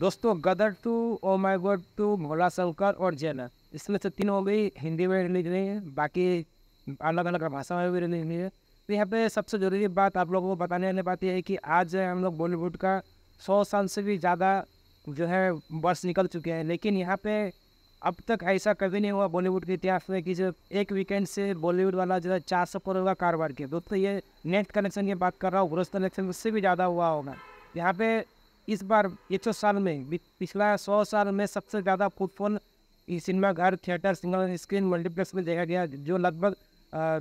दोस्तों गदर two O माई गोड to भोला शंकर और जैनर इसमें से तीन हो गई हिंदी में रिलीज नहीं है बाकी अलग अलग भाषा में भी रिलीज हुई है तो यहाँ पे सबसे ज़रूरी बात आप लोगों को बताने वाली बात यह है कि आज हम लोग बॉलीवुड का सौ साल से भी ज़्यादा जो है वर्ष निकल चुके हैं लेकिन यहाँ पे अब तक ऐसा कभी नहीं हुआ बॉलीवुड के इतिहास में कि जो एक वीकेंड से बॉलीवुड वाला जो है चार सौ करोड़ का कारोबार किया दोस्तों ये नेट कनेक्शन की बात कर रहा हूँ ग्रोथ कनेक्शन उससे भी ज़्यादा हुआ होगा यहाँ पे इस बार एक सौ तो साल में पिछला सौ साल में सबसे ज़्यादा फुटफॉल सिनेमाघर थिएटर सिंगल स्क्रीन मल्टीप्लेक्स में देखा गया जो लगभग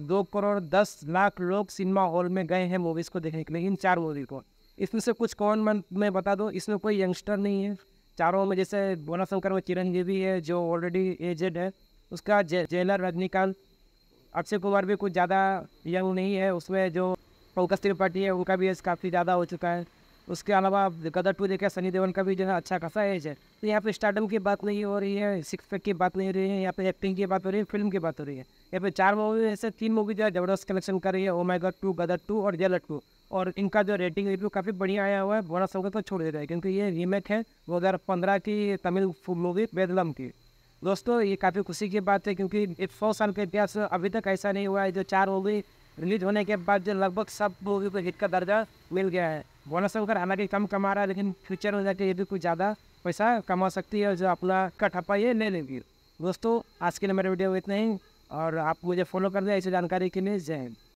दो करोड़ दस लाख लोग सिनेमा हॉल में गए हैं मूवीज़ को देखने के लिए इन चार मूवी को इसमें से कुछ कौन मन मैं बता दूँ इसमें कोई यंगस्टर नहीं है चारों में जैसे बोना शंकर में चिरंजीवी है जो ऑलरेडी एजेड है उसका जे, जेलर रजनीकांत अक्षय कुमार भी कुछ ज़्यादा यंग नहीं है उसमें जो पंकज त्रिपाठी है उनका भी एज काफ़ी ज़्यादा हो चुका है उसके अलावा गदर टू देखा सनी देवन का भी जो है अच्छा खासा एज है तो यहाँ पे स्टार्टअप की बात नहीं हो रही है सिक्स पैक की बात नहीं हो रही है यहाँ पे एक्टिंग की बात हो रही है फिल्म की बात हो रही है यहाँ पे चार मूवी ऐसे तीन मूवी जो है जबरदस्त कलेक्शन कर रही है ओ माई टू गदर टू और जलर टू और इनका जो रेटिंग रिव्यू काफ़ी बढ़िया आया हुआ है बोरा संगत तो छोड़ दे रहा है क्योंकि ये रीमेक है दो हज़ार पंद्रह की तमिल मूवी बेदलम की दोस्तों ये काफ़ी खुशी की बात है क्योंकि एक सौ साल का इतिहास अभी तक ऐसा नहीं हुआ है जो चार मूवी रिलीज होने के बाद जो लगभग सब मूवी को हिट का दर्जा मिल गया है बोनस शंकर तो हालांकि कम कमा रहा है लेकिन फ्यूचर में जाके ये भी कुछ ज़्यादा पैसा कमा सकती है जो अपना का ठप्पा ये ले लेगी दोस्तों आज के लिए मेरे वीडियो इतना ही और आप मुझे फॉलो कर दें ऐसी जानकारी के लिए जय हिंद